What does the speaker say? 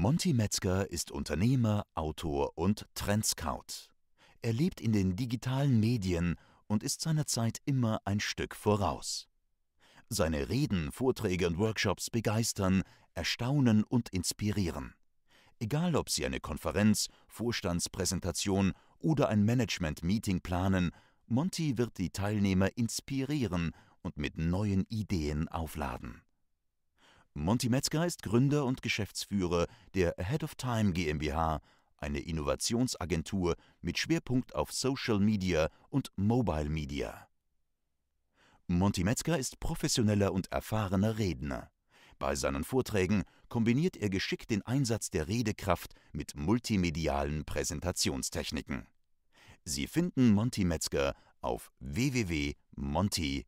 Monty Metzger ist Unternehmer, Autor und Trendscout. Er lebt in den digitalen Medien und ist seiner Zeit immer ein Stück voraus. Seine Reden, Vorträge und Workshops begeistern, erstaunen und inspirieren. Egal, ob Sie eine Konferenz, Vorstandspräsentation oder ein Management-Meeting planen, Monty wird die Teilnehmer inspirieren und mit neuen Ideen aufladen. Monty Metzger ist Gründer und Geschäftsführer der Ahead of Time GmbH, eine Innovationsagentur mit Schwerpunkt auf Social Media und Mobile Media. Monty Metzger ist professioneller und erfahrener Redner. Bei seinen Vorträgen kombiniert er geschickt den Einsatz der Redekraft mit multimedialen Präsentationstechniken. Sie finden Monty Metzger auf www.monty.de.